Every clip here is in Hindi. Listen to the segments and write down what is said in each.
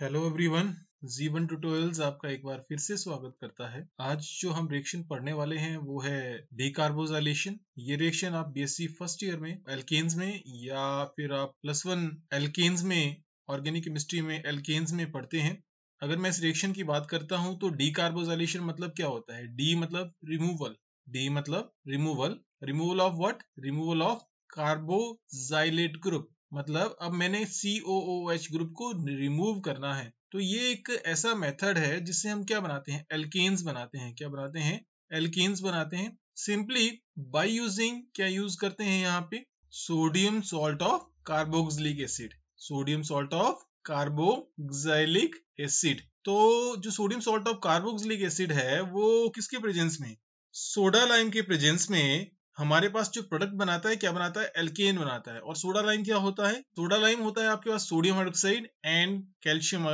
हेलो एवरीवन जीवन ट्यूटोरियल्स आपका एक बार फिर से स्वागत करता है आज जो हम रिएक्शन पढ़ने वाले हैं वो है डिकार्बोजाइलेशन ये रिएक्शन आप बीएससी फर्स्ट ईयर में एल्केन्स में या फिर आप प्लस वन एल्केन्स में ऑर्गेनिक केमिस्ट्री में एल्केन्स में पढ़ते हैं अगर मैं इस रिएक्शन की बात करता हूं तो डिकार्बोजाइलेशन मतलब क्या होता है डी मतलब रिमूवल डी मतलब removal removal of what removal of carboxylate group मतलब अब मैंने सी ग्रुप को रिमूव करना है तो ये एक ऐसा मेथड है जिससे हम क्या बनाते हैं एल्केन्स बनाते हैं क्या बनाते हैं एल्केन्स बनाते हैं सिंपली बाय यूजिंग क्या यूज करते हैं यहाँ पे sodium salt of carboxylic acid sodium salt of carboxylic acid तो जो sodium salt of carboxylic acid है वो किसके प्रेजेंस में सोडा लाइम के प्रेजेंस में हमारे पास जो प्रोडक्ट बनाता है क्या बनाता है एल्केन बनाता है और सोडा लाइम क्या होता है सोडा लाइम होता है आपके पास sodium hydroxide and calcium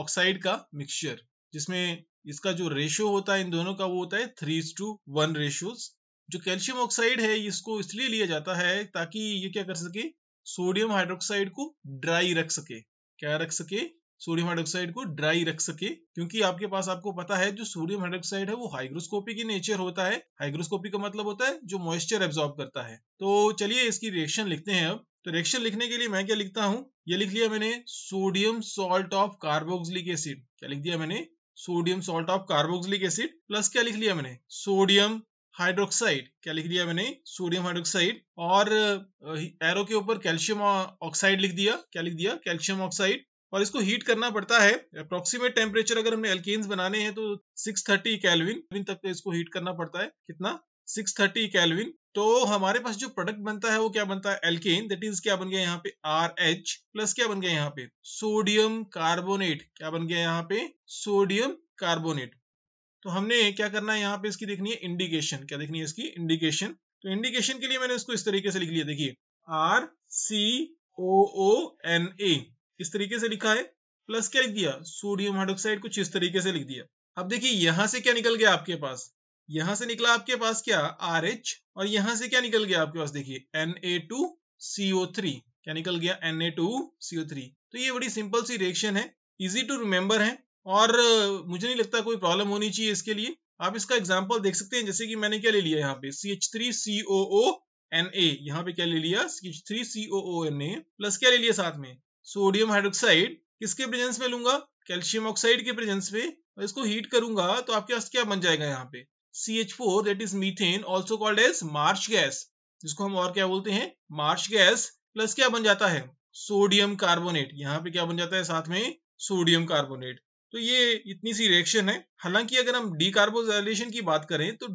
oxide का मिक्सचर जिसमें इसका जो रेशियो होता है इन दोनों का वो होता है थ्री टू वन रेशियोज जो कैल्शियम ऑक्साइड है इसको इसलिए लिया जाता है ताकि ये क्या कर सके सोडियम हाइड्रोक्साइड को ड्राई रख सके क्या रख सके सोडियम हाइड्रोक्साइड को ड्राई रख सके क्योंकि आपके पास आपको पता है जो सोडियम हाइड्रोक्साइड है वो हाइग्रोस्कोपिक की नेचर होता है हाइग्रोस्कोपिक का मतलब होता है जो मॉइस्चर एब्जॉर्ब करता है तो चलिए इसकी रिएक्शन लिखते हैं अब तो रिएक्शन लिखने के लिए मैं क्या लिखता हूँ ये लिख लिया मैंने sodium salt of carboxylic acid क्या लिख दिया मैंने sodium salt of carboxylic acid plus क्या लिख लिया मैंने सोडियम हाइड्रोक्साइड क्या लिख दिया मैंने सोडियम हाइड्रोक्साइड और एरो के ऊपर कैल्शियम ऑक्साइड लिख दिया क्या लिख दिया कैल्शियम ऑक्साइड और इसको हीट करना पड़ता है अप्रोक्सीमेट टेम्परेचर अगर हमने एल्केन्स बनाने हैं तो 630 कैलविन तक तो इसको हीट करना पड़ता है कितना 630 कैलविन तो हमारे पास जो प्रोडक्ट बनता है वो क्या बनता है एल्केन दट इज क्या बन गया यहाँ पे आर एच प्लस क्या बन गया यहाँ पे सोडियम कार्बोनेट क्या बन गया यहाँ पे सोडियम कार्बोनेट तो हमने क्या करना है यहाँ पे इसकी देखनी है इंडिकेशन क्या देखनी है इसकी इंडिकेशन तो इंडिकेशन के लिए मैंने इसको इस तरीके से लिख लिया देखिए R C O O N ए इस तरीके से लिखा है प्लस क्या लिख दिया सोडियम हाइड्रोक्साइड कुछ इस तरीके से लिख दिया अब देखिए यहां से क्या निकल गया आपके पास यहां से निकला आपके पास क्या आर एच और यहां से क्या निकल गया आपके पास देखिए N A two C O three क्या निकल गया N A two C O three तो ये बड़ी सिंपल सी रिएक्शन है इजी टू रिमेम्बर है और मुझे नहीं लगता कोई प्रॉब्लम होनी चाहिए इसके लिए आप इसका एग्जाम्पल देख सकते हैं जैसे कि मैंने क्या ले लिया यहाँ पे C H three C O O N A यहाँ पे क्या ले लिया C H three C O O N A plus क्या ले लिया साथ में सोडियम हाइड्रोक्साइड किसके प्रेजेंस में लूंगा कैल्शियम ऑक्साइड के प्रेजेंस में और इसको हीट करूंगा तो आपके पास क्या बन जाएगा यहाँ पे C H four that is methane also called as marsh gas जिसको हम और क्या बोलते हैं मार्च गैस प्लस क्या बन जाता है सोडियम कार्बोनेट यहाँ पे क्या बन जाता है साथ में सोडियम कार्बोनेट तो ये इतनी सी रिएक्शन है हालांकि अगर हम डीकार्बोजाइलेशन की बात करें तो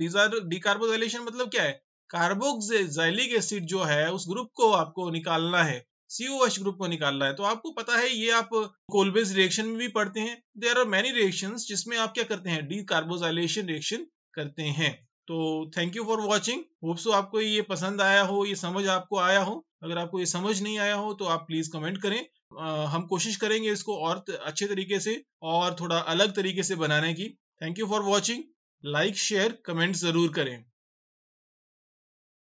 डीकार्बोजाइलेशन मतलब क्या है कार्बोक्सिलिक एसिड जो है उस ग्रुप को आपको निकालना है सीओ एच ग्रुप को निकालना है तो आपको पता है ये आप कोलबेज रिएक्शन में भी पढ़ते हैं देर आर मेनी रिएक्शन जिसमें आप क्या करते हैं डी कार्बोजाइलेशन रिएक्शन करते हैं तो thank you for watching hope so आपको ये पसंद आया हो ये समझ आपको आया हो अगर आपको ये समझ नहीं आया हो तो आप प्लीज कमेंट करें आ, हम कोशिश करेंगे इसको और अच्छे तरीके से और थोड़ा अलग तरीके से बनाने की thank you for watching like share comment जरूर करें